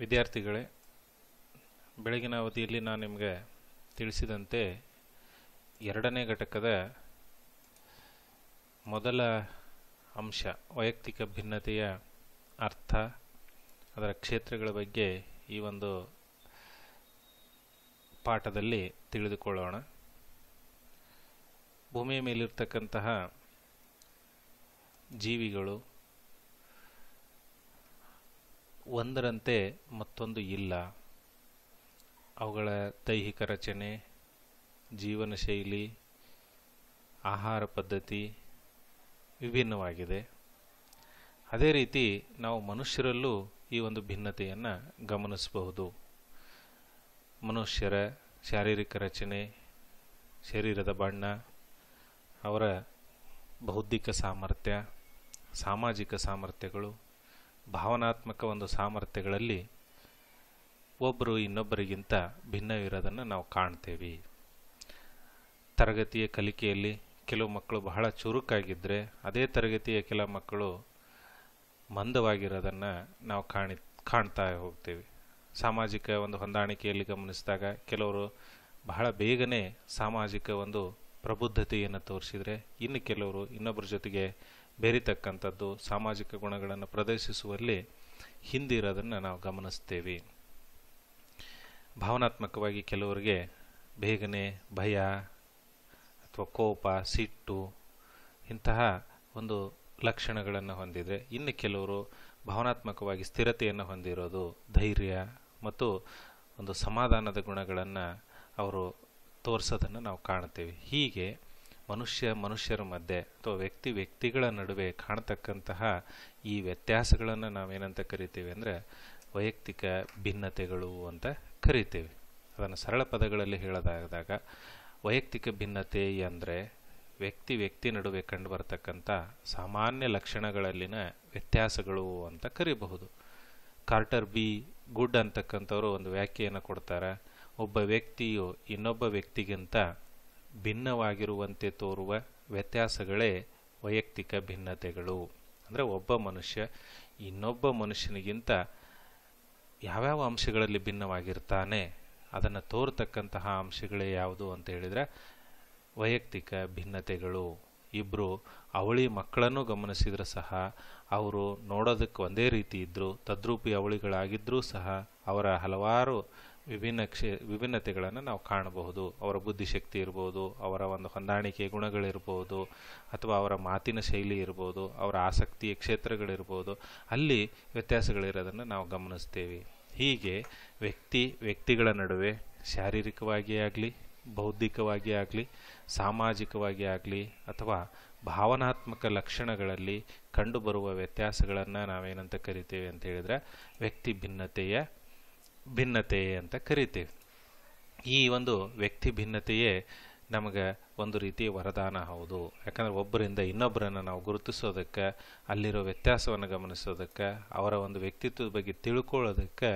ವಿದ್ಯಾರ್ಥಿಗಳೇ ಬೆಳಗಿನ ಅವಧಿಯಲ್ಲಿ ನಾನು ನಿಮಗೆ ತಿಳಿಸಿದಂತೆ ಎರಡನೇ ಘಟಕದ ಮೊದಲ ಅಂಶ ವೈಯಕ್ತಿಕ ಭಿನ್ನತೆಯ ಅರ್ಥ ಅದರ ಕ್ಷೇತ್ರಗಳ ಬಗ್ಗೆ ಈ ಒಂದು ಪಾಠದಲ್ಲಿ ತಿಳಿದುಕೊಳ್ಳೋಣ ಭೂಮಿಯ ಮೇಲಿರ್ತಕ್ಕಂತಹ ಜೀವಿಗಳು ಒಂದರಂತೆ ಮತ್ತೊಂದು ಇಲ್ಲ ಅವುಗಳ ದೈಹಿಕ ರಚನೆ ಜೀವನ ಶೈಲಿ ಆಹಾರ ಪದ್ಧತಿ ವಿಭಿನ್ನವಾಗಿದೆ ಅದೇ ರೀತಿ ನಾವು ಮನುಷ್ಯರಲ್ಲೂ ಈ ಒಂದು ಭಿನ್ನತೆಯನ್ನು ಗಮನಿಸಬಹುದು ಮನುಷ್ಯರ ಶಾರೀರಿಕ ರಚನೆ ಶರೀರದ ಬಣ್ಣ ಅವರ ಬೌದ್ಧಿಕ ಸಾಮರ್ಥ್ಯ ಸಾಮಾಜಿಕ ಸಾಮರ್ಥ್ಯಗಳು ಭಾವನಾತ್ಮಕ ಒಂದು ಸಾಮರ್ಥ್ಯಗಳಲ್ಲಿ ಒಬ್ಬರು ಇನ್ನೊಬ್ಬರಿಗಿಂತ ಭಿನ್ನವಿರೋದನ್ನು ನಾವು ಕಾಣ್ತೇವೆ ತರಗತಿಯ ಕಲಿಕೆಯಲ್ಲಿ ಕೆಲವು ಮಕ್ಕಳು ಬಹಳ ಚುರುಕಾಗಿದ್ದರೆ ಅದೇ ತರಗತಿಯ ಕೆಲ ಮಕ್ಕಳು ಮಂದವಾಗಿರೋದನ್ನು ನಾವು ಕಾಣಿ ಕಾಣ್ತಾ ಹೋಗ್ತೇವೆ ಸಾಮಾಜಿಕ ಒಂದು ಹೊಂದಾಣಿಕೆಯಲ್ಲಿ ಗಮನಿಸಿದಾಗ ಕೆಲವರು ಬಹಳ ಬೇಗನೆ ಸಾಮಾಜಿಕ ಒಂದು ಪ್ರಬುದ್ಧತೆಯನ್ನು ತೋರಿಸಿದರೆ ಇನ್ನು ಕೆಲವರು ಇನ್ನೊಬ್ಬರ ಜೊತೆಗೆ ಬೆರಿತಕ್ಕಂಥದ್ದು ಸಾಮಾಜಿಕ ಗುಣಗಳನ್ನು ಪ್ರದರ್ಶಿಸುವಲ್ಲಿ ಹಿಂದಿರೋದನ್ನು ನಾವು ಗಮನಿಸ್ತೇವೆ ಭಾವನಾತ್ಮಕವಾಗಿ ಕೆಲವರಿಗೆ ಬೇಗನೆ ಭಯ ಅಥವಾ ಕೋಪ ಸಿಟ್ಟು ಇಂತಹ ಒಂದು ಲಕ್ಷಣಗಳನ್ನು ಹೊಂದಿದರೆ ಇನ್ನು ಕೆಲವರು ಭಾವನಾತ್ಮಕವಾಗಿ ಸ್ಥಿರತೆಯನ್ನು ಹೊಂದಿರೋದು ಧೈರ್ಯ ಮತ್ತು ಒಂದು ಸಮಾಧಾನದ ಗುಣಗಳನ್ನು ಅವರು ತೋರಿಸೋದನ್ನು ನಾವು ಕಾಣ್ತೇವೆ ಹೀಗೆ ಮನುಷ್ಯ ಮನುಷ್ಯರ ಮಧ್ಯೆ ಅಥವಾ ವ್ಯಕ್ತಿ ವ್ಯಕ್ತಿಗಳ ನಡುವೆ ಕಾಣತಕ್ಕಂತಹ ಈ ವ್ಯತ್ಯಾಸಗಳನ್ನು ನಾವೇನಂತ ಕರಿತೀವಿ ಅಂದರೆ ವೈಯಕ್ತಿಕ ಭಿನ್ನತೆಗಳು ಅಂತ ಕರಿತೀವಿ ಅದನ್ನು ಸರಳ ಪದಗಳಲ್ಲಿ ಹೇಳೋದಾದಾಗ ವೈಯಕ್ತಿಕ ಭಿನ್ನತೆ ಅಂದರೆ ವ್ಯಕ್ತಿ ವ್ಯಕ್ತಿ ನಡುವೆ ಬರ್ತಕ್ಕಂಥ ಸಾಮಾನ್ಯ ಲಕ್ಷಣಗಳಲ್ಲಿನ ವ್ಯತ್ಯಾಸಗಳು ಅಂತ ಕರಿಬಹುದು ಕಾರ್ಟರ್ ಬಿ ಗುಡ್ ಅಂತಕ್ಕಂಥವ್ರು ಒಂದು ವ್ಯಾಖ್ಯೆಯನ್ನು ಕೊಡ್ತಾರೆ ಒಬ್ಬ ವ್ಯಕ್ತಿಯು ಇನ್ನೊಬ್ಬ ವ್ಯಕ್ತಿಗಿಂತ ಭಿನ್ನವಾಗಿರುವಂತೆ ತೋರುವ ವ್ಯತ್ಯಾಸಗಳೇ ವೈಯಕ್ತಿಕ ಭಿನ್ನತೆಗಳು ಅಂದರೆ ಒಬ್ಬ ಮನುಷ್ಯ ಇನ್ನೊಬ್ಬ ಮನುಷ್ಯನಿಗಿಂತ ಯಾವ್ಯಾವ ಅಂಶಗಳಲ್ಲಿ ಭಿನ್ನವಾಗಿರ್ತಾನೆ ಅದನ್ನು ತೋರ್ತಕ್ಕಂತಹ ಅಂಶಗಳೇ ಯಾವುದು ಅಂತ ಹೇಳಿದರೆ ವೈಯಕ್ತಿಕ ಭಿನ್ನತೆಗಳು ಇಬ್ಬರು ಅವಳಿ ಮಕ್ಕಳನ್ನು ಗಮನಿಸಿದ್ರೆ ಸಹ ಅವರು ನೋಡೋದಕ್ಕೆ ಒಂದೇ ರೀತಿ ಇದ್ದರು ತದ್ರೂಪಿ ಅವಳಿಗಳಾಗಿದ್ದರೂ ಸಹ ಅವರ ಹಲವಾರು ವಿಭಿನ್ನ ಕ್ಷೇ ವಿಭಿನ್ನತೆಗಳನ್ನು ನಾವು ಕಾಣಬಹುದು ಅವರ ಬುದ್ಧಿಶಕ್ತಿ ಇರ್ಬೋದು ಅವರ ಒಂದು ಹೊಂದಾಣಿಕೆ ಗುಣಗಳಿರ್ಬೋದು ಅಥವಾ ಅವರ ಮಾತಿನ ಶೈಲಿ ಇರ್ಬೋದು ಅವರ ಆಸಕ್ತಿಯ ಕ್ಷೇತ್ರಗಳಿರ್ಬೋದು ಅಲ್ಲಿ ವ್ಯತ್ಯಾಸಗಳಿರೋದನ್ನು ನಾವು ಗಮನಿಸ್ತೇವೆ ಹೀಗೆ ವ್ಯಕ್ತಿ ವ್ಯಕ್ತಿಗಳ ನಡುವೆ ಶಾರೀರಿಕವಾಗಿ ಆಗಲಿ ಬೌದ್ಧಿಕವಾಗಿ ಆಗಲಿ ಸಾಮಾಜಿಕವಾಗಿ ಆಗಲಿ ಅಥವಾ ಭಾವನಾತ್ಮಕ ಲಕ್ಷಣಗಳಲ್ಲಿ ಕಂಡುಬರುವ ವ್ಯತ್ಯಾಸಗಳನ್ನು ನಾವೇನಂತ ಕರಿತೇವೆ ಅಂತ ಹೇಳಿದ್ರೆ ವ್ಯಕ್ತಿ ಭಿನ್ನತೆಯ ಭಿನ್ನತೆ ಅಂತ ಕರಿತೀವಿ ಈ ಒಂದು ವ್ಯಕ್ತಿ ಭಿನ್ನತೆಯೇ ನಮಗೆ ಒಂದು ರೀತಿಯ ವರದಾನ ಹೌದು ಯಾಕಂದರೆ ಒಬ್ಬರಿಂದ ಇನ್ನೊಬ್ಬರನ್ನು ನಾವು ಗುರುತಿಸೋದಕ್ಕೆ ಅಲ್ಲಿರೋ ವ್ಯತ್ಯಾಸವನ್ನು ಗಮನಿಸೋದಕ್ಕೆ ಅವರ ಒಂದು ವ್ಯಕ್ತಿತ್ವದ ಬಗ್ಗೆ ತಿಳ್ಕೊಳ್ಳೋದಕ್ಕೆ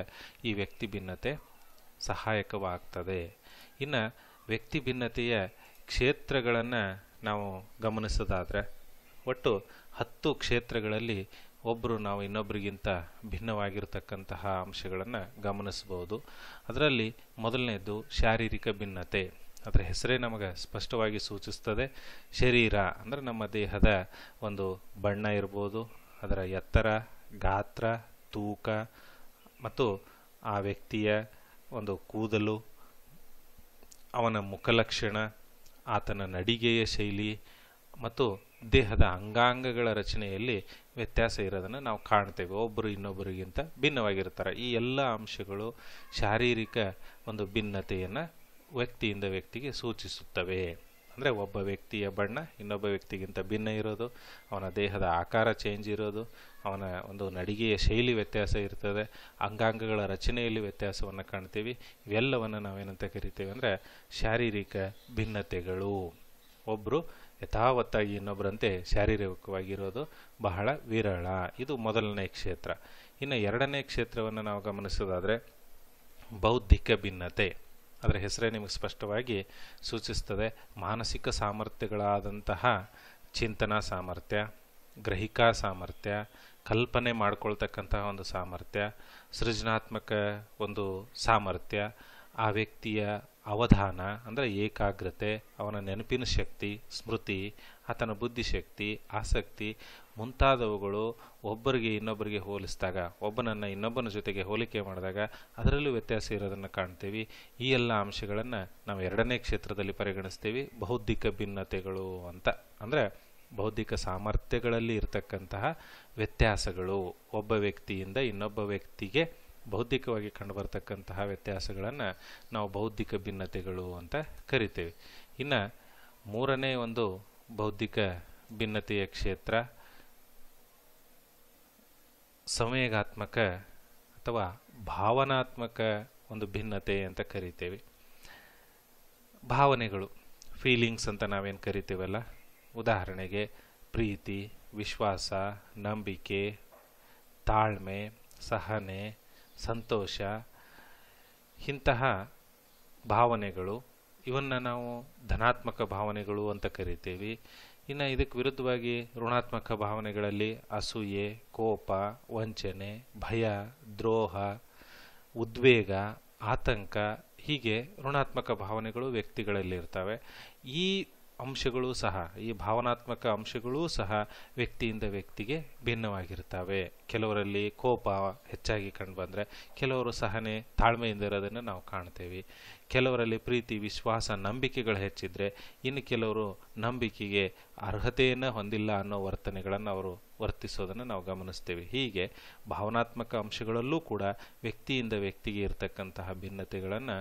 ಈ ವ್ಯಕ್ತಿ ಭಿನ್ನತೆ ಸಹಾಯಕವಾಗ್ತದೆ ಇನ್ನು ವ್ಯಕ್ತಿ ಭಿನ್ನತೆಯ ಕ್ಷೇತ್ರಗಳನ್ನು ನಾವು ಗಮನಿಸೋದಾದರೆ ಒಟ್ಟು ಹತ್ತು ಕ್ಷೇತ್ರಗಳಲ್ಲಿ ಒಬ್ಬರು ನಾವು ಇನ್ನೊಬ್ಬರಿಗಿಂತ ಭಿನ್ನವಾಗಿರತಕ್ಕಂತಹ ಅಂಶಗಳನ್ನು ಗಮನಿಸಬಹುದು ಅದರಲ್ಲಿ ಮೊದಲನೇದು ಶಾರೀರಿಕ ಭಿನ್ನತೆ ಅದರ ಹೆಸರೇ ನಮಗೆ ಸ್ಪಷ್ಟವಾಗಿ ಸೂಚಿಸ್ತದೆ ಶರೀರ ಅಂದರೆ ನಮ್ಮ ದೇಹದ ಒಂದು ಬಣ್ಣ ಇರ್ಬೋದು ಅದರ ಎತ್ತರ ಗಾತ್ರ ತೂಕ ಮತ್ತು ಆ ವ್ಯಕ್ತಿಯ ಒಂದು ಕೂದಲು ಅವನ ಮುಖಲಕ್ಷಣ ಆತನ ನಡಿಗೆಯ ಶೈಲಿ ಮತ್ತು ದೇಹದ ಅಂಗಾಂಗಗಳ ರಚನೆಯಲ್ಲಿ ವ್ಯತ್ಯಾಸ ಇರೋದನ್ನು ನಾವು ಕಾಣ್ತೇವೆ ಒಬ್ಬರು ಇನ್ನೊಬ್ಬರಿಗಿಂತ ಭಿನ್ನವಾಗಿರ್ತಾರೆ ಈ ಎಲ್ಲ ಅಂಶಗಳು ಶಾರೀರಿಕ ಒಂದು ಭಿನ್ನತೆಯನ್ನು ವ್ಯಕ್ತಿಯಿಂದ ವ್ಯಕ್ತಿಗೆ ಸೂಚಿಸುತ್ತವೆ ಅಂದರೆ ಒಬ್ಬ ವ್ಯಕ್ತಿಯ ಬಣ್ಣ ಇನ್ನೊಬ್ಬ ವ್ಯಕ್ತಿಗಿಂತ ಭಿನ್ನ ಇರೋದು ಅವನ ದೇಹದ ಆಕಾರ ಚೇಂಜ್ ಇರೋದು ಅವನ ಒಂದು ನಡಿಗೆಯ ಶೈಲಿ ವ್ಯತ್ಯಾಸ ಇರ್ತದೆ ಅಂಗಾಂಗಗಳ ರಚನೆಯಲ್ಲಿ ವ್ಯತ್ಯಾಸವನ್ನು ಕಾಣ್ತೀವಿ ಇವೆಲ್ಲವನ್ನು ನಾವೇನಂತ ಕರಿತೇವೆ ಅಂದರೆ ಶಾರೀರಿಕ ಭಿನ್ನತೆಗಳು ಒಬ್ಬರು ಯಥಾವತ್ತಾಗಿ ಇನ್ನೊಬ್ಬರಂತೆ ಶಾರೀರಿಕವಾಗಿರೋದು ಬಹಳ ವಿರಳ ಇದು ಮೊದಲನೇ ಕ್ಷೇತ್ರ ಇನ್ನು ಎರಡನೇ ಕ್ಷೇತ್ರವನ್ನು ನಾವು ಗಮನಿಸೋದಾದರೆ ಬೌದ್ಧಿಕ ಭಿನ್ನತೆ ಅದರ ಹೆಸರೇ ನಿಮಗೆ ಸ್ಪಷ್ಟವಾಗಿ ಸೂಚಿಸ್ತದೆ ಮಾನಸಿಕ ಸಾಮರ್ಥ್ಯಗಳಾದಂತಹ ಚಿಂತನಾ ಸಾಮರ್ಥ್ಯ ಗ್ರಹಿಕಾ ಸಾಮರ್ಥ್ಯ ಕಲ್ಪನೆ ಮಾಡಿಕೊಳ್ತಕ್ಕಂತಹ ಒಂದು ಸಾಮರ್ಥ್ಯ ಸೃಜನಾತ್ಮಕ ಒಂದು ಸಾಮರ್ಥ್ಯ ಆ ವ್ಯಕ್ತಿಯ ಅವಧಾನ ಅಂದರೆ ಏಕಾಗ್ರತೆ ಅವನ ನೆನಪಿನ ಶಕ್ತಿ ಸ್ಮೃತಿ ಆತನ ಬುದ್ಧಿಶಕ್ತಿ ಆಸಕ್ತಿ ಮುಂತಾದವುಗಳು ಒಬ್ಬರಿಗೆ ಇನ್ನೊಬ್ಬರಿಗೆ ಹೋಲಿಸಿದಾಗ ಒಬ್ಬನನ್ನು ಇನ್ನೊಬ್ಬನ ಜೊತೆಗೆ ಹೋಲಿಕೆ ಮಾಡಿದಾಗ ಅದರಲ್ಲೂ ವ್ಯತ್ಯಾಸ ಇರೋದನ್ನು ಕಾಣ್ತೀವಿ ಈ ಎಲ್ಲ ಅಂಶಗಳನ್ನು ನಾವು ಎರಡನೇ ಕ್ಷೇತ್ರದಲ್ಲಿ ಪರಿಗಣಿಸ್ತೀವಿ ಬೌದ್ಧಿಕ ಭಿನ್ನತೆಗಳು ಅಂತ ಅಂದರೆ ಬೌದ್ಧಿಕ ಸಾಮರ್ಥ್ಯಗಳಲ್ಲಿ ಇರತಕ್ಕಂತಹ ವ್ಯತ್ಯಾಸಗಳು ಒಬ್ಬ ವ್ಯಕ್ತಿಯಿಂದ ಇನ್ನೊಬ್ಬ ವ್ಯಕ್ತಿಗೆ ಬೌದ್ಧಿಕವಾಗಿ ಕಂಡುಬರ್ತಕ್ಕಂತಹ ವ್ಯತ್ಯಾಸಗಳನ್ನು ನಾವು ಬೌದ್ಧಿಕ ಭಿನ್ನತೆಗಳು ಅಂತ ಕರಿತೇವೆ ಇನ್ನು ಮೂರನೇ ಒಂದು ಬೌದ್ಧಿಕ ಭಿನ್ನತೆಯ ಕ್ಷೇತ್ರ ಸಂವೇಗಾತ್ಮಕ ಅಥವಾ ಭಾವನಾತ್ಮಕ ಒಂದು ಭಿನ್ನತೆ ಅಂತ ಕರಿತೇವೆ ಭಾವನೆಗಳು ಫೀಲಿಂಗ್ಸ್ ಅಂತ ನಾವೇನು ಕರಿತೇವಲ್ಲ ಉದಾಹರಣೆಗೆ ಪ್ರೀತಿ ವಿಶ್ವಾಸ ನಂಬಿಕೆ ತಾಳ್ಮೆ ಸಹನೆ ಸಂತೋಷ ಇಂತಹ ಭಾವನೆಗಳು ಇವನ್ನು ನಾವು ಧನಾತ್ಮಕ ಭಾವನೆಗಳು ಅಂತ ಕರಿತೀವಿ ಇನ್ನು ಇದಕ್ಕೆ ವಿರುದ್ಧವಾಗಿ ಋಣಾತ್ಮಕ ಭಾವನೆಗಳಲ್ಲಿ ಅಸೂಯೆ ಕೋಪ ವಂಚನೆ ಭಯ ದ್ರೋಹ ಉದ್ವೇಗ ಆತಂಕ ಹೀಗೆ ಋಣಾತ್ಮಕ ಭಾವನೆಗಳು ವ್ಯಕ್ತಿಗಳಲ್ಲಿ ಇರ್ತವೆ ಈ ಅಂಶಗಳು ಸಹ ಈ ಭಾವನಾತ್ಮಕ ಅಂಶಗಳೂ ಸಹ ವ್ಯಕ್ತಿಯಿಂದ ವ್ಯಕ್ತಿಗೆ ಭಿನ್ನವಾಗಿರ್ತವೆ ಕೆಲವರಲ್ಲಿ ಕೋಪ ಹೆಚ್ಚಾಗಿ ಕಂಡುಬಂದರೆ ಕೆಲವರು ಸಹನೆ ತಾಳ್ಮೆಯಿಂದ ಇರೋದನ್ನು ನಾವು ಕಾಣ್ತೇವೆ ಕೆಲವರಲ್ಲಿ ಪ್ರೀತಿ ವಿಶ್ವಾಸ ನಂಬಿಕೆಗಳು ಹೆಚ್ಚಿದ್ರೆ ಇನ್ನು ಕೆಲವರು ನಂಬಿಕೆಗೆ ಅರ್ಹತೆಯನ್ನು ಹೊಂದಿಲ್ಲ ಅನ್ನೋ ವರ್ತನೆಗಳನ್ನು ಅವರು ವರ್ತಿಸೋದನ್ನು ನಾವು ಗಮನಿಸ್ತೇವೆ ಹೀಗೆ ಭಾವನಾತ್ಮಕ ಅಂಶಗಳಲ್ಲೂ ಕೂಡ ವ್ಯಕ್ತಿಯಿಂದ ವ್ಯಕ್ತಿಗೆ ಇರತಕ್ಕಂತಹ ಭಿನ್ನತೆಗಳನ್ನು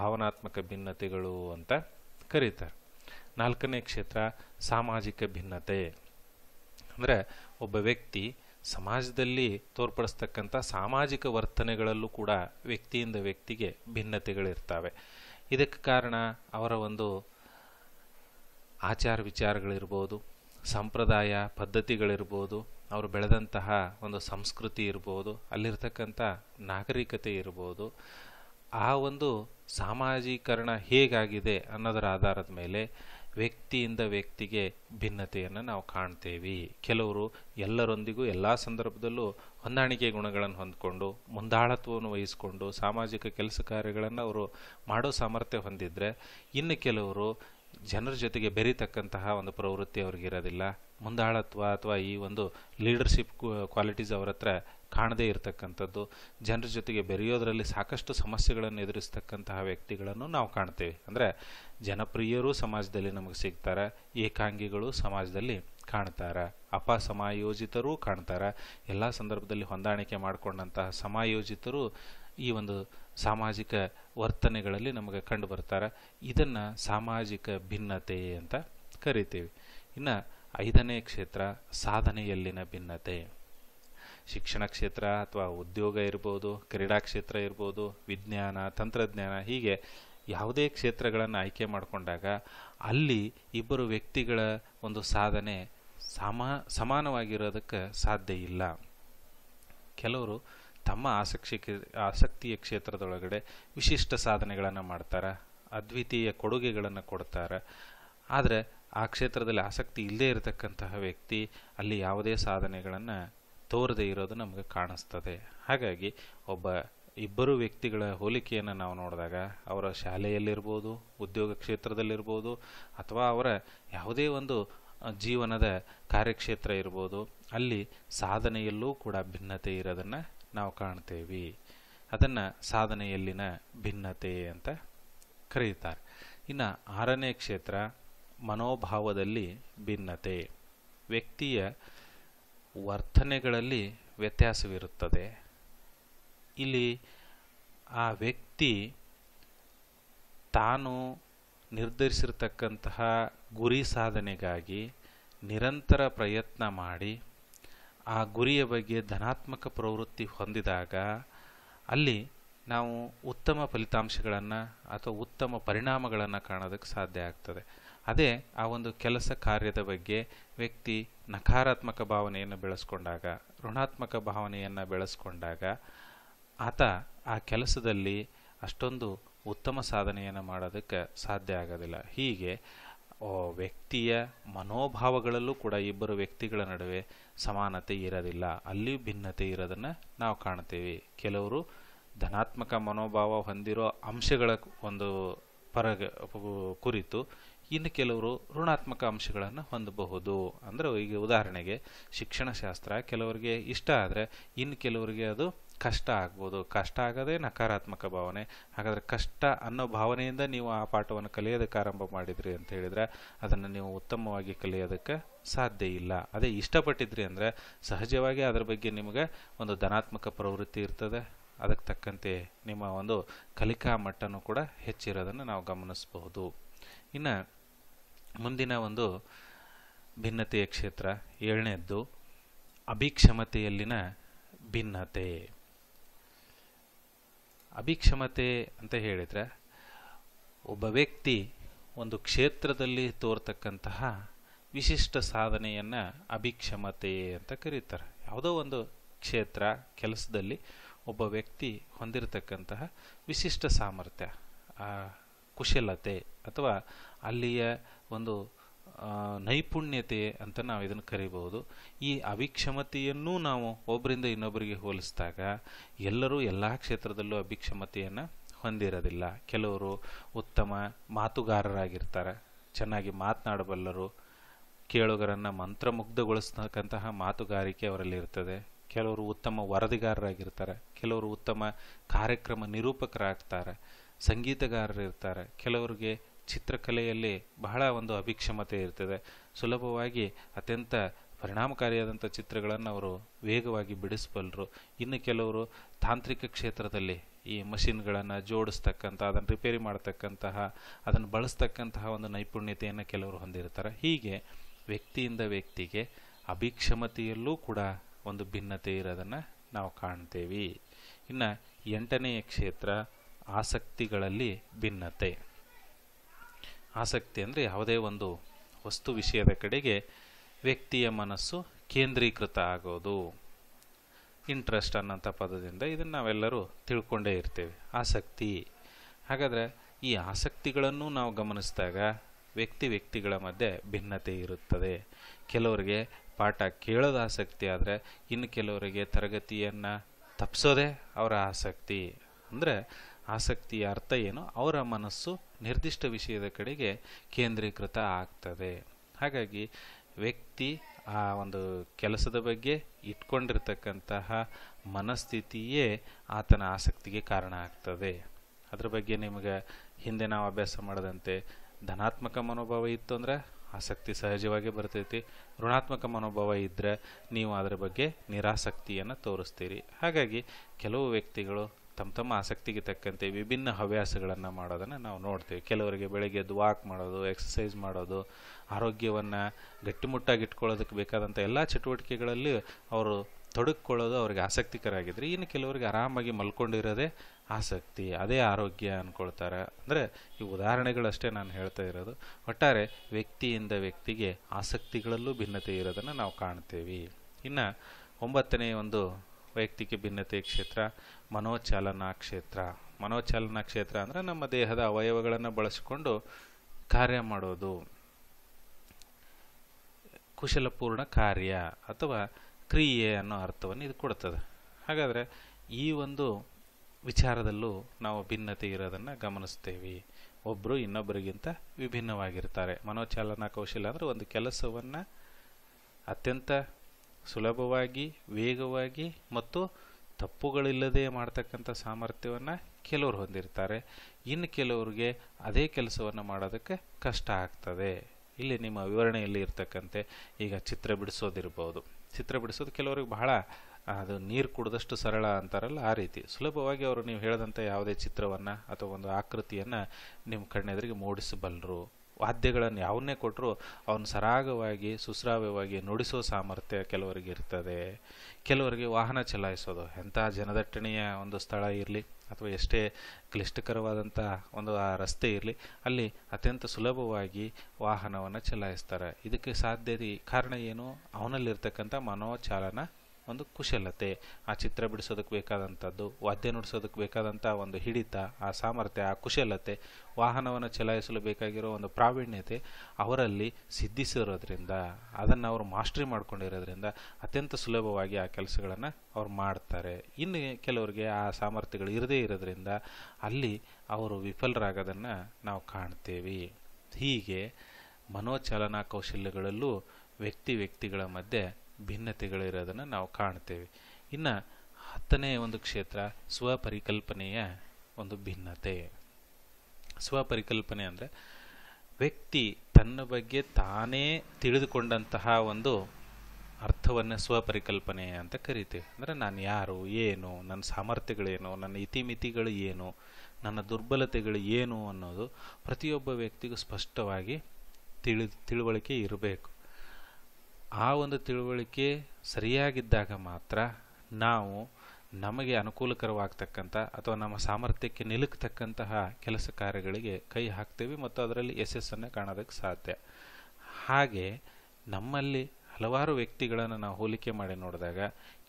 ಭಾವನಾತ್ಮಕ ಭಿನ್ನತೆಗಳು ಅಂತ ಕರೀತಾರೆ ನಾಲ್ಕನೇ ಕ್ಷೇತ್ರ ಸಾಮಾಜಿಕ ಭಿನ್ನತೆ ಅಂದರೆ ಒಬ್ಬ ವ್ಯಕ್ತಿ ಸಮಾಜದಲ್ಲಿ ತೋರ್ಪಡಿಸ್ತಕ್ಕಂಥ ಸಾಮಾಜಿಕ ವರ್ತನೆಗಳಲ್ಲೂ ಕೂಡ ವ್ಯಕ್ತಿಯಿಂದ ವ್ಯಕ್ತಿಗೆ ಭಿನ್ನತೆಗಳಿರ್ತವೆ ಇದಕ್ಕೆ ಕಾರಣ ಅವರ ಒಂದು ಆಚಾರ ವಿಚಾರಗಳಿರ್ಬೋದು ಸಂಪ್ರದಾಯ ಪದ್ಧತಿಗಳಿರ್ಬೋದು ಅವರು ಬೆಳೆದಂತಹ ಒಂದು ಸಂಸ್ಕೃತಿ ಇರ್ಬೋದು ಅಲ್ಲಿರ್ತಕ್ಕಂಥ ನಾಗರಿಕತೆ ಇರ್ಬೋದು ಆ ಒಂದು ಸಾಮಾಜೀಕರಣ ಹೇಗಾಗಿದೆ ಅನ್ನೋದರ ಆಧಾರದ ಮೇಲೆ ವ್ಯಕ್ತಿಯಿಂದ ವ್ಯಕ್ತಿಗೆ ಭಿನ್ನತೆಯನ್ನು ನಾವು ಕಾಣ್ತೇವೆ ಕೆಲವರು ಎಲ್ಲರೊಂದಿಗೂ ಎಲ್ಲ ಸಂದರ್ಭದಲ್ಲೂ ಹೊಂದಾಣಿಕೆ ಗುಣಗಳನ್ನು ಹೊಂದಿಕೊಂಡು ಮುಂದಾಳತ್ವವನ್ನು ವಹಿಸಿಕೊಂಡು ಸಾಮಾಜಿಕ ಕೆಲಸ ಕಾರ್ಯಗಳನ್ನು ಅವರು ಮಾಡೋ ಸಾಮರ್ಥ್ಯ ಹೊಂದಿದ್ರೆ ಇನ್ನು ಕೆಲವರು ಜನರ ಜೊತೆಗೆ ಬೆರೀತಕ್ಕಂತಹ ಒಂದು ಪ್ರವೃತ್ತಿ ಅವ್ರಿಗಿರೋದಿಲ್ಲ ಮುಂದಾಳತ್ವ ಅಥವಾ ಈ ಒಂದು ಲೀಡರ್ಶಿಪ್ ಕ್ವಾಲಿಟೀಸ್ ಅವ್ರ ಹತ್ರ ಕಾಣದೇ ಇರತಕ್ಕಂಥದ್ದು ಜನರ ಜೊತೆಗೆ ಬೆರೆಯೋದರಲ್ಲಿ ಸಾಕಷ್ಟು ಸಮಸ್ಯೆಗಳನ್ನು ಎದುರಿಸ್ತಕ್ಕಂತಹ ವ್ಯಕ್ತಿಗಳನ್ನು ನಾವು ಕಾಣ್ತೇವೆ ಅಂದರೆ ಜನಪ್ರಿಯರು ಸಮಾಜದಲ್ಲಿ ನಮಗೆ ಸಿಗ್ತಾರೆ ಏಕಾಂಗಿಗಳು ಸಮಾಜದಲ್ಲಿ ಅಪ ಸಮಾಯೋಜಿತರು ಕಾಣ್ತಾರ ಎಲ್ಲ ಸಂದರ್ಭದಲ್ಲಿ ಹೊಂದಾಣಿಕೆ ಮಾಡಿಕೊಂಡಂತಹ ಸಮಾಯೋಜಿತರು ಈ ಒಂದು ಸಾಮಾಜಿಕ ವರ್ತನೆಗಳಲ್ಲಿ ನಮಗೆ ಕಂಡು ಬರ್ತಾರೆ ಇದನ್ನ ಸಾಮಾಜಿಕ ಭಿನ್ನತೆ ಅಂತ ಕರಿತೀವಿ ಇನ್ನ ಐದನೇ ಕ್ಷೇತ್ರ ಸಾಧನೆಯಲ್ಲಿನ ಭಿನ್ನತೆ ಶಿಕ್ಷಣ ಕ್ಷೇತ್ರ ಅಥವಾ ಉದ್ಯೋಗ ಇರ್ಬೋದು ಕ್ರೀಡಾ ಕ್ಷೇತ್ರ ಇರ್ಬೋದು ವಿಜ್ಞಾನ ತಂತ್ರಜ್ಞಾನ ಹೀಗೆ ಯಾವುದೇ ಕ್ಷೇತ್ರಗಳನ್ನು ಆಯ್ಕೆ ಮಾಡಿಕೊಂಡಾಗ ಅಲ್ಲಿ ಇಬ್ಬರು ವ್ಯಕ್ತಿಗಳ ಒಂದು ಸಾಧನೆ ಸಮ ಸಮಾನವಾಗಿರೋದಕ್ಕೆ ಸಾಧ್ಯ ಇಲ್ಲ ಕೆಲವರು ತಮ್ಮ ಆಸಕ್ತಿ ಆಸಕ್ತಿಯ ಕ್ಷೇತ್ರದೊಳಗಡೆ ವಿಶಿಷ್ಟ ಸಾಧನೆಗಳನ್ನು ಮಾಡ್ತಾರೆ ಅದ್ವಿತೀಯ ಕೊಡುಗೆಗಳನ್ನು ಕೊಡ್ತಾರೆ ಆದರೆ ಆ ಕ್ಷೇತ್ರದಲ್ಲಿ ಆಸಕ್ತಿ ಇಲ್ಲದೇ ಇರತಕ್ಕಂತಹ ವ್ಯಕ್ತಿ ಅಲ್ಲಿ ಯಾವುದೇ ಸಾಧನೆಗಳನ್ನು ತೋರದೇ ಇರೋದು ನಮಗೆ ಕಾಣಿಸ್ತದೆ ಹಾಗಾಗಿ ಒಬ್ಬ ಇಬ್ಬರು ವ್ಯಕ್ತಿಗಳ ಹೋಲಿಕೆಯನ್ನು ನಾವು ನೋಡಿದಾಗ ಅವರ ಶಾಲೆಯಲ್ಲಿರ್ಬೋದು ಉದ್ಯೋಗ ಕ್ಷೇತ್ರದಲ್ಲಿರ್ಬೋದು ಅಥವಾ ಅವರ ಯಾವುದೇ ಒಂದು ಜೀವನದ ಕಾರ್ಯಕ್ಷೇತ್ರ ಇರ್ಬೋದು ಅಲ್ಲಿ ಸಾಧನೆಯಲ್ಲೂ ಕೂಡ ಭಿನ್ನತೆ ಇರೋದನ್ನು ನಾವು ಕಾಣ್ತೇವೆ ಅದನ್ನು ಸಾಧನೆಯಲ್ಲಿನ ಭಿನ್ನತೆ ಅಂತ ಕರೀತಾರೆ ಇನ್ನು ಆರನೇ ಕ್ಷೇತ್ರ ಮನೋಭಾವದಲ್ಲಿ ಭಿನ್ನತೆ ವ್ಯಕ್ತಿಯ ವರ್ತನೆಗಳಲ್ಲಿ ವ್ಯತ್ಯಾಸವಿರುತ್ತದೆ ಇಲ್ಲಿ ಆ ವ್ಯಕ್ತಿ ತಾನು ನಿರ್ಧರಿಸಿರ್ತಕ್ಕಂತಹ ಗುರಿ ಸಾಧನೆಗಾಗಿ ನಿರಂತರ ಪ್ರಯತ್ನ ಮಾಡಿ ಆ ಗುರಿಯ ಬಗ್ಗೆ ಧನಾತ್ಮಕ ಪ್ರವೃತ್ತಿ ಹೊಂದಿದಾಗ ಅಲ್ಲಿ ನಾವು ಉತ್ತಮ ಫಲಿತಾಂಶಗಳನ್ನು ಅಥವಾ ಉತ್ತಮ ಪರಿಣಾಮಗಳನ್ನು ಕಾಣೋದಕ್ಕೆ ಸಾಧ್ಯ ಆಗ್ತದೆ ಅದೇ ಆ ಒಂದು ಕೆಲಸ ಕಾರ್ಯದ ಬಗ್ಗೆ ವ್ಯಕ್ತಿ ನಕಾರಾತ್ಮಕ ಭಾವನೆಯನ್ನು ಬೆಳೆಸ್ಕೊಂಡಾಗ ಋಣಾತ್ಮಕ ಭಾವನೆಯನ್ನು ಬೆಳೆಸ್ಕೊಂಡಾಗ ಆತ ಆ ಕೆಲಸದಲ್ಲಿ ಅಷ್ಟೊಂದು ಉತ್ತಮ ಸಾಧನೆಯನ್ನು ಮಾಡೋದಕ್ಕೆ ಸಾಧ್ಯ ಆಗೋದಿಲ್ಲ ಹೀಗೆ ವ್ಯಕ್ತಿಯ ಮನೋಭಾವಗಳಲ್ಲೂ ಕೂಡ ಇಬ್ಬರು ವ್ಯಕ್ತಿಗಳ ನಡುವೆ ಸಮಾನತೆ ಇರೋದಿಲ್ಲ ಅಲ್ಲಿ ಭಿನ್ನತೆ ಇರೋದನ್ನು ನಾವು ಕಾಣ್ತೀವಿ ಕೆಲವರು ಧನಾತ್ಮಕ ಮನೋಭಾವ ಹೊಂದಿರೋ ಅಂಶಗಳ ಒಂದು ಪರ ಕುರಿತು ಇನ್ನು ಕೆಲವರು ಋಣಾತ್ಮಕ ಅಂಶಗಳನ್ನು ಹೊಂದಬಹುದು ಅಂದರೆ ಈಗ ಉದಾಹರಣೆಗೆ ಶಿಕ್ಷಣ ಶಾಸ್ತ್ರ ಕೆಲವರಿಗೆ ಇಷ್ಟ ಆದರೆ ಇನ್ನು ಕೆಲವರಿಗೆ ಅದು ಕಷ್ಟ ಆಗ್ಬೋದು ಕಷ್ಟ ಆಗೋದೇ ನಕಾರಾತ್ಮಕ ಭಾವನೆ ಹಾಗಾದರೆ ಕಷ್ಟ ಅನ್ನೋ ಭಾವನೆಯಿಂದ ನೀವು ಆ ಪಾಠವನ್ನು ಕಲಿಯೋದಕ್ಕೆ ಆರಂಭ ಮಾಡಿದ್ರಿ ಅಂತ ಹೇಳಿದರೆ ಅದನ್ನು ನೀವು ಉತ್ತಮವಾಗಿ ಕಲಿಯೋದಕ್ಕೆ ಸಾಧ್ಯ ಇಲ್ಲ ಅದೇ ಇಷ್ಟಪಟ್ಟಿದ್ರಿ ಅಂದರೆ ಸಹಜವಾಗಿ ಅದರ ಬಗ್ಗೆ ನಿಮಗೆ ಒಂದು ಧನಾತ್ಮಕ ಪ್ರವೃತ್ತಿ ಇರ್ತದೆ ಅದಕ್ಕೆ ತಕ್ಕಂತೆ ನಿಮ್ಮ ಒಂದು ಕಲಿಕಾ ಮಟ್ಟನೂ ಕೂಡ ಹೆಚ್ಚಿರೋದನ್ನು ನಾವು ಗಮನಿಸಬಹುದು ಇನ್ನು ಮುಂದಿನ ಒಂದು ಭಿನ್ನತೆಯ ಕ್ಷೇತ್ರ ಏಳನೇದ್ದು ಅಭಿಕ್ಷಮತೆಯಲ್ಲಿನ ಭಿನ್ನತೆ ಅಭಿಕ್ಷಮತೆ ಅಂತ ಹೇಳಿದರೆ ಒಬ್ಬ ವ್ಯಕ್ತಿ ಒಂದು ಕ್ಷೇತ್ರದಲ್ಲಿ ತೋರ್ತಕ್ಕಂತಹ ವಿಶಿಷ್ಟ ಸಾಧನೆಯನ್ನು ಅಭಿಕ್ಷಮತೆ ಅಂತ ಕರೀತಾರೆ ಯಾವುದೋ ಒಂದು ಕ್ಷೇತ್ರ ಕೆಲಸದಲ್ಲಿ ಒಬ್ಬ ವ್ಯಕ್ತಿ ಹೊಂದಿರತಕ್ಕಂತಹ ವಿಶಿಷ್ಟ ಸಾಮರ್ಥ್ಯ ಕುಶಲತೆ ಅಥವಾ ಅಲ್ಲಿಯ ಒಂದು ನೈಪುಣ್ಯತೆ ಅಂತ ನಾವು ಇದನ್ನು ಕರಿಬಹುದು ಈ ಅಭಿಕ್ಷಮತೆಯನ್ನು ನಾವು ಒಬ್ಬರಿಂದ ಇನ್ನೊಬ್ಬರಿಗೆ ಹೋಲಿಸಿದಾಗ ಎಲ್ಲರೂ ಎಲ್ಲ ಕ್ಷೇತ್ರದಲ್ಲೂ ಅಭಿಕ್ಷಮತೆಯನ್ನು ಹೊಂದಿರೋದಿಲ್ಲ ಕೆಲವರು ಉತ್ತಮ ಮಾತುಗಾರರಾಗಿರ್ತಾರೆ ಚೆನ್ನಾಗಿ ಮಾತನಾಡಬಲ್ಲರು ಕೇಳುಗರನ್ನು ಮಂತ್ರಮುಗ್ಧಗೊಳಿಸ್ತಕ್ಕಂತಹ ಮಾತುಗಾರಿಕೆ ಅವರಲ್ಲಿ ಇರ್ತದೆ ಕೆಲವರು ಉತ್ತಮ ವರದಿಗಾರರಾಗಿರ್ತಾರೆ ಕೆಲವರು ಉತ್ತಮ ಕಾರ್ಯಕ್ರಮ ನಿರೂಪಕರಾಗ್ತಾರೆ ಸಂಗೀತಗಾರರಿರ್ತಾರೆ ಕೆಲವರಿಗೆ ಚಿತ್ರಕಲೆಯಲ್ಲಿ ಬಹಳ ಒಂದು ಅಭಿಕ್ಷಮತೆ ಇರ್ತದೆ ಸುಲಭವಾಗಿ ಅತ್ಯಂತ ಪರಿಣಾಮಕಾರಿಯಾದಂಥ ಚಿತ್ರಗಳನ್ನು ಅವರು ವೇಗವಾಗಿ ಬಿಡಿಸಬಲ್ಲರು ಇನ್ನು ಕೆಲವರು ತಾಂತ್ರಿಕ ಕ್ಷೇತ್ರದಲ್ಲಿ ಈ ಮಷಿನ್ಗಳನ್ನು ಜೋಡಿಸ್ತಕ್ಕಂಥ ಅದನ್ನು ರಿಪೇರಿ ಮಾಡ್ತಕ್ಕಂತಹ ಅದನ್ನು ಬಳಸ್ತಕ್ಕಂತಹ ಒಂದು ನೈಪುಣ್ಯತೆಯನ್ನು ಕೆಲವರು ಹೊಂದಿರ್ತಾರೆ ಹೀಗೆ ವ್ಯಕ್ತಿಯಿಂದ ವ್ಯಕ್ತಿಗೆ ಅಭಿಕ್ಷಮತೆಯಲ್ಲೂ ಕೂಡ ಒಂದು ಭಿನ್ನತೆ ಇರೋದನ್ನು ನಾವು ಕಾಣ್ತೇವೆ ಇನ್ನು ಎಂಟನೆಯ ಕ್ಷೇತ್ರ ಆಸಕ್ತಿಗಳಲ್ಲಿ ಭಿನ್ನತೆ ಆಸಕ್ತಿ ಅಂದರೆ ಯಾವುದೇ ಒಂದು ವಸ್ತು ವಿಷಯದ ಕಡೆಗೆ ವ್ಯಕ್ತಿಯ ಮನಸ್ಸು ಕೇಂದ್ರೀಕೃತ ಆಗೋದು ಇಂಟ್ರೆಸ್ಟ್ ಅನ್ನೋಂಥ ಪದದಿಂದ ಇದನ್ನು ನಾವೆಲ್ಲರೂ ತಿಳ್ಕೊಂಡೇ ಇರ್ತೇವೆ ಆಸಕ್ತಿ ಹಾಗಾದರೆ ಈ ಆಸಕ್ತಿಗಳನ್ನು ನಾವು ಗಮನಿಸಿದಾಗ ವ್ಯಕ್ತಿ ವ್ಯಕ್ತಿಗಳ ಮಧ್ಯೆ ಭಿನ್ನತೆ ಇರುತ್ತದೆ ಕೆಲವರಿಗೆ ಪಾಠ ಕೇಳೋದು ಆಸಕ್ತಿ ಆದರೆ ಇನ್ನು ಕೆಲವರಿಗೆ ತರಗತಿಯನ್ನು ತಪ್ಪಿಸೋದೇ ಅವರ ಆಸಕ್ತಿ ಅಂದರೆ ಆಸಕ್ತಿಯ ಅರ್ಥ ಏನು ಅವರ ಮನಸ್ಸು ನಿರ್ದಿಷ್ಟ ವಿಷಯದ ಕಡೆಗೆ ಕೇಂದ್ರೀಕೃತ ಆಗ್ತದೆ ಹಾಗಾಗಿ ವ್ಯಕ್ತಿ ಆ ಒಂದು ಕೆಲಸದ ಬಗ್ಗೆ ಇಟ್ಕೊಂಡಿರ್ತಕ್ಕಂತಹ ಮನಸ್ಥಿತಿಯೇ ಆತನ ಆಸಕ್ತಿಗೆ ಕಾರಣ ಆಗ್ತದೆ ಅದರ ಬಗ್ಗೆ ನಿಮಗೆ ಹಿಂದೆ ನಾವು ಅಭ್ಯಾಸ ಮಾಡದಂತೆ ಧನಾತ್ಮಕ ಮನೋಭಾವ ಇತ್ತು ಅಂದ್ರೆ ಆಸಕ್ತಿ ಸಹಜವಾಗಿ ಬರ್ತೈತಿ ಋಣಾತ್ಮಕ ಮನೋಭಾವ ಇದ್ದರೆ ನೀವು ಅದರ ಬಗ್ಗೆ ನಿರಾಸಕ್ತಿಯನ್ನು ತೋರಿಸ್ತೀರಿ ಹಾಗಾಗಿ ಕೆಲವು ವ್ಯಕ್ತಿಗಳು ತಮ್ಮ ತಮ್ಮ ಆಸಕ್ತಿಗೆ ತಕ್ಕಂತೆ ವಿಭಿನ್ನ ಹವ್ಯಾಸಗಳನ್ನು ಮಾಡೋದನ್ನು ನಾವು ನೋಡ್ತೇವೆ ಕೆಲವರಿಗೆ ಬೆಳಗ್ಗೆ ಎದ್ದು ವಾಕ್ ಮಾಡೋದು ಎಕ್ಸಸೈಸ್ ಮಾಡೋದು ಆರೋಗ್ಯವನ್ನು ಗಟ್ಟಿಮುಟ್ಟಾಗಿಟ್ಕೊಳ್ಳೋದಕ್ಕೆ ಬೇಕಾದಂಥ ಎಲ್ಲ ಚಟುವಟಿಕೆಗಳಲ್ಲಿ ಅವರು ತೊಡಕ್ಕೊಳ್ಳೋದು ಅವ್ರಿಗೆ ಆಸಕ್ತಿಕರಾಗಿದ್ದರೆ ಇನ್ನು ಕೆಲವರಿಗೆ ಆರಾಮಾಗಿ ಮಲ್ಕೊಂಡಿರೋದೇ ಆಸಕ್ತಿ ಅದೇ ಆರೋಗ್ಯ ಅಂದ್ಕೊಳ್ತಾರೆ ಅಂದರೆ ಈ ಉದಾಹರಣೆಗಳಷ್ಟೇ ನಾನು ಹೇಳ್ತಾ ಇರೋದು ಒಟ್ಟಾರೆ ವ್ಯಕ್ತಿಯಿಂದ ವ್ಯಕ್ತಿಗೆ ಆಸಕ್ತಿಗಳಲ್ಲೂ ಭಿನ್ನತೆ ಇರೋದನ್ನು ನಾವು ಕಾಣ್ತೇವೆ ಇನ್ನು ಒಂಬತ್ತನೇ ಒಂದು ವೈಯಕ್ತಿಕ ಭಿನ್ನತೆ ಕ್ಷೇತ್ರ ಮನೋಚಾಲನಾ ಕ್ಷೇತ್ರ ಮನೋಚಾಲನಾ ಕ್ಷೇತ್ರ ಅಂದರೆ ನಮ್ಮ ದೇಹದ ಅವಯವಗಳನ್ನು ಬಳಸಿಕೊಂಡು ಕಾರ್ಯ ಮಾಡೋದು ಕುಶಲಪೂರ್ಣ ಕಾರ್ಯ ಅಥವಾ ಕ್ರಿಯೆ ಅನ್ನೋ ಅರ್ಥವನ್ನು ಇದು ಕೊಡ್ತದೆ ಹಾಗಾದರೆ ಈ ಒಂದು ವಿಚಾರದಲ್ಲೂ ನಾವು ಭಿನ್ನತೆ ಇರೋದನ್ನು ಗಮನಿಸ್ತೇವೆ ಒಬ್ಬರು ಇನ್ನೊಬ್ಬರಿಗಿಂತ ವಿಭಿನ್ನವಾಗಿರ್ತಾರೆ ಮನೋಚಾಲನಾ ಕೌಶಲ್ಯ ಅಂದರೆ ಒಂದು ಕೆಲಸವನ್ನು ಅತ್ಯಂತ ಸುಲಭವಾಗಿ ವೇಗವಾಗಿ ಮತ್ತು ತಪ್ಪುಗಳಿಲ್ಲದೆ ಮಾಡ್ತಕ್ಕಂಥ ಸಾಮರ್ಥ್ಯವನ್ನು ಕೆಲವರು ಹೊಂದಿರ್ತಾರೆ ಇನ್ನು ಕೆಲವರಿಗೆ ಅದೇ ಕೆಲಸವನ್ನು ಮಾಡೋದಕ್ಕೆ ಕಷ್ಟ ಆಗ್ತದೆ ಇಲ್ಲಿ ನಿಮ್ಮ ವಿವರಣೆಯಲ್ಲಿ ಇರ್ತಕ್ಕಂತೆ ಈಗ ಚಿತ್ರ ಬಿಡಿಸೋದಿರ್ಬೋದು ಚಿತ್ರ ಬಿಡಿಸೋದು ಕೆಲವರಿಗೆ ಬಹಳ ಅದು ನೀರು ಕುಡಿದಷ್ಟು ಸರಳ ಅಂತಾರಲ್ಲ ಆ ರೀತಿ ಸುಲಭವಾಗಿ ಅವರು ನೀವು ಹೇಳಿದಂಥ ಯಾವುದೇ ಚಿತ್ರವನ್ನು ಅಥವಾ ಒಂದು ಆಕೃತಿಯನ್ನು ನಿಮ್ಮ ಕಣ್ಣೆದುರಿಗೆ ಮೂಡಿಸಬಲ್ಲರು ವಾದ್ಯಗಳನ್ನು ಯಾವನ್ನೇ ಕೊಟ್ಟರೂ ಅವನು ಸರಾಗವಾಗಿ ಸುಸ್ರಾವ್ಯವಾಗಿ ನುಡಿಸೋ ಸಾಮರ್ಥ್ಯ ಕೆಲವರಿಗೆ ಇರ್ತದೆ ಕೆಲವರಿಗೆ ವಾಹನ ಚಲಾಯಿಸೋದು ಎಂಥ ಜನದಟ್ಟಣೆಯ ಒಂದು ಸ್ಥಳ ಇರಲಿ ಅಥವಾ ಎಷ್ಟೇ ಕ್ಲಿಷ್ಟಕರವಾದಂಥ ಒಂದು ಆ ರಸ್ತೆ ಇರಲಿ ಅಲ್ಲಿ ಅತ್ಯಂತ ಸುಲಭವಾಗಿ ವಾಹನವನ್ನು ಚಲಾಯಿಸ್ತಾರೆ ಇದಕ್ಕೆ ಸಾಧ್ಯತೆ ಕಾರಣ ಏನು ಅವನಲ್ಲಿರ್ತಕ್ಕಂಥ ಮನೋಚಾಲನ ಒಂದು ಕುಶಲತೆ ಆ ಚಿತ್ರ ಬಿಡಿಸೋದಕ್ಕೆ ಬೇಕಾದಂಥದ್ದು ವಾದ್ಯ ನುಡಿಸೋದಕ್ಕೆ ಬೇಕಾದಂಥ ಒಂದು ಹಿಡಿತ ಆ ಸಾಮರ್ಥ್ಯ ಆ ಕುಶಲತೆ ವಾಹನವನ್ನು ಚಲಾಯಿಸಲು ಬೇಕಾಗಿರೋ ಒಂದು ಪ್ರಾವೀಣ್ಯತೆ ಅವರಲ್ಲಿ ಸಿದ್ಧಿಸಿರೋದ್ರಿಂದ ಅದನ್ನು ಅವರು ಮಾಸ್ಟ್ರಿ ಮಾಡ್ಕೊಂಡಿರೋದ್ರಿಂದ ಅತ್ಯಂತ ಸುಲಭವಾಗಿ ಆ ಕೆಲಸಗಳನ್ನು ಅವ್ರು ಮಾಡ್ತಾರೆ ಇನ್ನು ಕೆಲವರಿಗೆ ಆ ಸಾಮರ್ಥ್ಯಗಳು ಇರದೇ ಇರೋದ್ರಿಂದ ಅಲ್ಲಿ ಅವರು ವಿಫಲರಾಗೋದನ್ನು ನಾವು ಕಾಣ್ತೇವೆ ಹೀಗೆ ಮನೋಚಲನಾ ಕೌಶಲ್ಯಗಳಲ್ಲೂ ವ್ಯಕ್ತಿ ವ್ಯಕ್ತಿಗಳ ಮಧ್ಯೆ ಭಿನ್ನತೆಗಳಿರೋದನ್ನು ನಾವು ಕಾಣ್ತೇವೆ ಇನ್ನು ಹತ್ತನೇ ಒಂದು ಕ್ಷೇತ್ರ ಸ್ವಪರಿಕಲ್ಪನೆಯ ಒಂದು ಭಿನ್ನತೆ ಸ್ವಪರಿಕಲ್ಪನೆ ಅಂದರೆ ವ್ಯಕ್ತಿ ತನ್ನ ಬಗ್ಗೆ ತಾನೇ ತಿಳಿದುಕೊಂಡಂತಹ ಒಂದು ಅರ್ಥವನ್ನು ಸ್ವಪರಿಕಲ್ಪನೆ ಅಂತ ಕರಿತೇವೆ ಅಂದರೆ ನಾನು ಯಾರು ಏನು ನನ್ನ ಸಾಮರ್ಥ್ಯಗಳೇನು ನನ್ನ ಇತಿಮಿತಿಗಳು ಏನು ನನ್ನ ದುರ್ಬಲತೆಗಳು ಏನು ಅನ್ನೋದು ಪ್ರತಿಯೊಬ್ಬ ವ್ಯಕ್ತಿಗೂ ಸ್ಪಷ್ಟವಾಗಿ ತಿಳಿ ತಿಳುವಳಿಕೆ ಇರಬೇಕು ಆ ಒಂದು ತಿಳುವಳಿಕೆ ಸರಿಯಾಗಿದ್ದಾಗ ಮಾತ್ರ ನಾವು ನಮಗೆ ಅನುಕೂಲಕರವಾಗ್ತಕ್ಕಂಥ ಅಥವಾ ನಮ್ಮ ಸಾಮರ್ಥ್ಯಕ್ಕೆ ನಿಲುಕ್ತಕ್ಕಂತಹ ಕೆಲಸ ಕಾರ್ಯಗಳಿಗೆ ಕೈ ಹಾಕ್ತೇವೆ ಮತ್ತು ಅದರಲ್ಲಿ ಯಶಸ್ಸನ್ನು ಕಾಣೋದಕ್ಕೆ ಸಾಧ್ಯ ಹಾಗೆ ನಮ್ಮಲ್ಲಿ ಹಲವಾರು ವ್ಯಕ್ತಿಗಳನ್ನು ನಾವು ಹೋಲಿಕೆ ಮಾಡಿ ನೋಡಿದಾಗ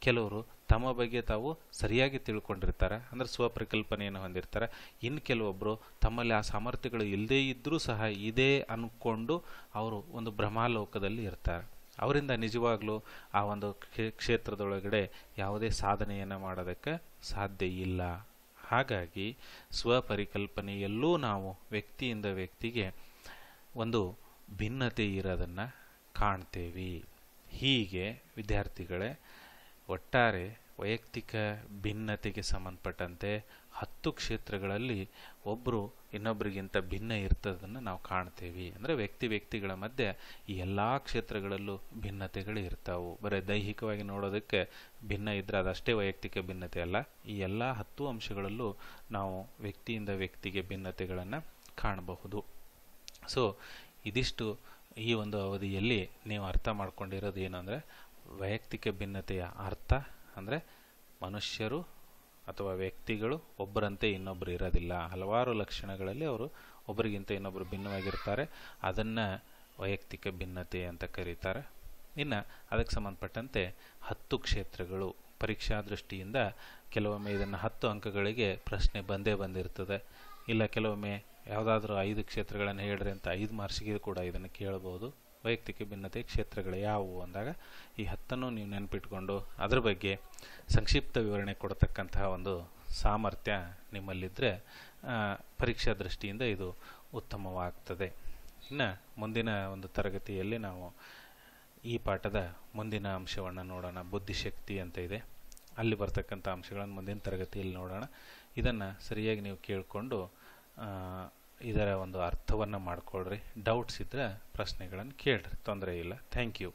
ಕೆಲವರು ತಮ್ಮ ಬಗ್ಗೆ ತಾವು ಸರಿಯಾಗಿ ತಿಳ್ಕೊಂಡಿರ್ತಾರೆ ಅಂದರೆ ಸ್ವಪ್ರಕಲ್ಪನೆಯನ್ನು ಹೊಂದಿರ್ತಾರೆ ಇನ್ನು ಕೆಲವೊಬ್ಬರು ತಮ್ಮಲ್ಲಿ ಆ ಸಾಮರ್ಥ್ಯಗಳು ಇಲ್ಲದೇ ಇದ್ದರೂ ಸಹ ಇದೇ ಅಂದ್ಕೊಂಡು ಅವರು ಒಂದು ಭ್ರಮಾಲೋಕದಲ್ಲಿ ಇರ್ತಾರೆ ಅವರಿಂದ ನಿಜವಾಗ್ಲೂ ಆ ಒಂದು ಕ್ಷೇತ್ರದೊಳಗಡೆ ಯಾವುದೇ ಸಾಧನೆಯನ್ನು ಮಾಡೋದಕ್ಕೆ ಸಾಧ್ಯ ಇಲ್ಲ ಹಾಗಾಗಿ ಸ್ವಪರಿಕಲ್ಪನೆಯಲ್ಲೂ ನಾವು ವ್ಯಕ್ತಿಯಿಂದ ವ್ಯಕ್ತಿಗೆ ಒಂದು ಭಿನ್ನತೆ ಇರೋದನ್ನು ಕಾಣ್ತೇವೆ ಹೀಗೆ ವಿದ್ಯಾರ್ಥಿಗಳೇ ಒಟ್ಟಾರೆ ವೈಯಕ್ತಿಕ ಭಿನ್ನತೆಗೆ ಸಂಬಂಧಪಟ್ಟಂತೆ ಹತ್ತು ಕ್ಷೇತ್ರಗಳಲ್ಲಿ ಒಬ್ಬರು ಇನ್ನೊಬ್ಬರಿಗಿಂತ ಭಿನ್ನ ಇರ್ತದನ್ನು ನಾವು ಕಾಣ್ತೇವೆ ಅಂದರೆ ವ್ಯಕ್ತಿ ವ್ಯಕ್ತಿಗಳ ಮಧ್ಯೆ ಈ ಎಲ್ಲ ಕ್ಷೇತ್ರಗಳಲ್ಲೂ ಭಿನ್ನತೆಗಳು ಇರ್ತಾವೆ ಬರೀ ದೈಹಿಕವಾಗಿ ನೋಡೋದಕ್ಕೆ ಭಿನ್ನ ಇದ್ದರೆ ಅದಷ್ಟೇ ವೈಯಕ್ತಿಕ ಭಿನ್ನತೆ ಅಲ್ಲ ಈ ಎಲ್ಲ ಹತ್ತು ಅಂಶಗಳಲ್ಲೂ ನಾವು ವ್ಯಕ್ತಿಯಿಂದ ವ್ಯಕ್ತಿಗೆ ಭಿನ್ನತೆಗಳನ್ನು ಕಾಣಬಹುದು ಸೊ ಇದಿಷ್ಟು ಈ ಒಂದು ಅವಧಿಯಲ್ಲಿ ನೀವು ಅರ್ಥ ಮಾಡ್ಕೊಂಡಿರೋದು ಏನಂದರೆ ವೈಯಕ್ತಿಕ ಭಿನ್ನತೆಯ ಅರ್ಥ ಅಂದರೆ ಮನುಷ್ಯರು ಅಥವಾ ವ್ಯಕ್ತಿಗಳು ಒಬ್ಬರಂತೆ ಇನ್ನೊಬ್ಬರು ಇರೋದಿಲ್ಲ ಹಲವಾರು ಲಕ್ಷಣಗಳಲ್ಲಿ ಅವರು ಒಬ್ಬರಿಗಿಂತ ಇನ್ನೊಬ್ಬರು ಭಿನ್ನವಾಗಿರ್ತಾರೆ ಅದನ್ನು ವೈಯಕ್ತಿಕ ಭಿನ್ನತೆ ಅಂತ ಕರೀತಾರೆ ಇನ್ನು ಅದಕ್ಕೆ ಸಂಬಂಧಪಟ್ಟಂತೆ ಹತ್ತು ಕ್ಷೇತ್ರಗಳು ಪರೀಕ್ಷಾ ದೃಷ್ಟಿಯಿಂದ ಕೆಲವೊಮ್ಮೆ ಇದನ್ನು ಹತ್ತು ಅಂಕಗಳಿಗೆ ಪ್ರಶ್ನೆ ಬಂದೇ ಬಂದಿರ್ತದೆ ಇಲ್ಲ ಕೆಲವೊಮ್ಮೆ ಯಾವುದಾದ್ರೂ ಐದು ಕ್ಷೇತ್ರಗಳನ್ನು ಹೇಳ್ರಿ ಅಂತ ಐದು ಮಾರ್ಕ್ಸಿಗೆ ಕೂಡ ಇದನ್ನು ಕೇಳ್ಬೋದು ವೈಯಕ್ತಿಕ ಭಿನ್ನತೆ ಕ್ಷೇತ್ರಗಳು ಯಾವುವು ಅಂದಾಗ ಈ ಹತ್ತನ್ನು ನೀವು ನೆನಪಿಟ್ಕೊಂಡು ಅದರ ಬಗ್ಗೆ ಸಂಕ್ಷಿಪ್ತ ವಿವರಣೆ ಕೊಡತಕ್ಕಂತಹ ಒಂದು ಸಾಮರ್ಥ್ಯ ನಿಮ್ಮಲ್ಲಿದ್ದರೆ ಪರೀಕ್ಷಾ ದೃಷ್ಟಿಯಿಂದ ಇದು ಉತ್ತಮವಾಗ್ತದೆ ಇನ್ನು ಮುಂದಿನ ಒಂದು ತರಗತಿಯಲ್ಲಿ ನಾವು ಈ ಪಾಠದ ಮುಂದಿನ ಅಂಶವನ್ನು ನೋಡೋಣ ಬುದ್ಧಿಶಕ್ತಿ ಅಂತ ಇದೆ ಅಲ್ಲಿ ಬರ್ತಕ್ಕಂಥ ಅಂಶಗಳನ್ನು ಮುಂದಿನ ತರಗತಿಯಲ್ಲಿ ನೋಡೋಣ ಇದನ್ನು ಸರಿಯಾಗಿ ನೀವು ಕೇಳಿಕೊಂಡು ಇದರ ಒಂದು ಅರ್ಥವನ್ನು ಮಾಡಿಕೊಳ್ಳ್ರಿ ಡೌಟ್ಸ್ ಇದ್ದರೆ ಪ್ರಶ್ನೆಗಳನ್ನು ಕೇಳ್ರಿ ತೊಂದರೆ ಇಲ್ಲ ಥ್ಯಾಂಕ್ ಯು